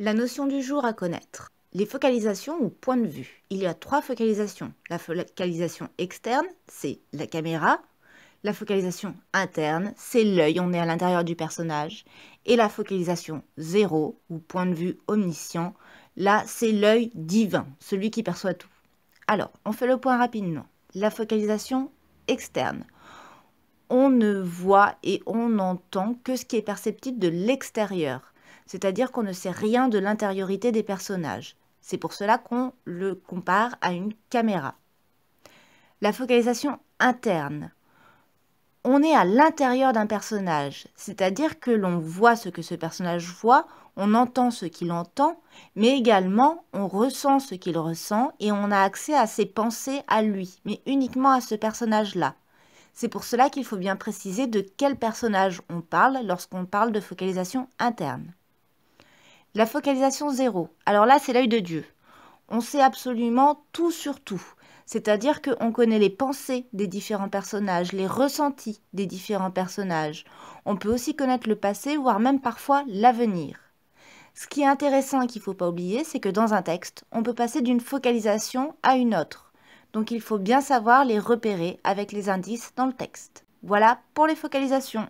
La notion du jour à connaître. Les focalisations ou points de vue. Il y a trois focalisations. La focalisation externe, c'est la caméra. La focalisation interne, c'est l'œil, on est à l'intérieur du personnage. Et la focalisation zéro ou point de vue omniscient, là, c'est l'œil divin, celui qui perçoit tout. Alors, on fait le point rapidement. La focalisation externe. On ne voit et on n'entend que ce qui est perceptible de l'extérieur c'est-à-dire qu'on ne sait rien de l'intériorité des personnages. C'est pour cela qu'on le compare à une caméra. La focalisation interne. On est à l'intérieur d'un personnage, c'est-à-dire que l'on voit ce que ce personnage voit, on entend ce qu'il entend, mais également on ressent ce qu'il ressent et on a accès à ses pensées à lui, mais uniquement à ce personnage-là. C'est pour cela qu'il faut bien préciser de quel personnage on parle lorsqu'on parle de focalisation interne. La focalisation zéro. Alors là, c'est l'œil de Dieu. On sait absolument tout sur tout. C'est-à-dire qu'on connaît les pensées des différents personnages, les ressentis des différents personnages. On peut aussi connaître le passé, voire même parfois l'avenir. Ce qui est intéressant et qu'il ne faut pas oublier, c'est que dans un texte, on peut passer d'une focalisation à une autre. Donc il faut bien savoir les repérer avec les indices dans le texte. Voilà pour les focalisations.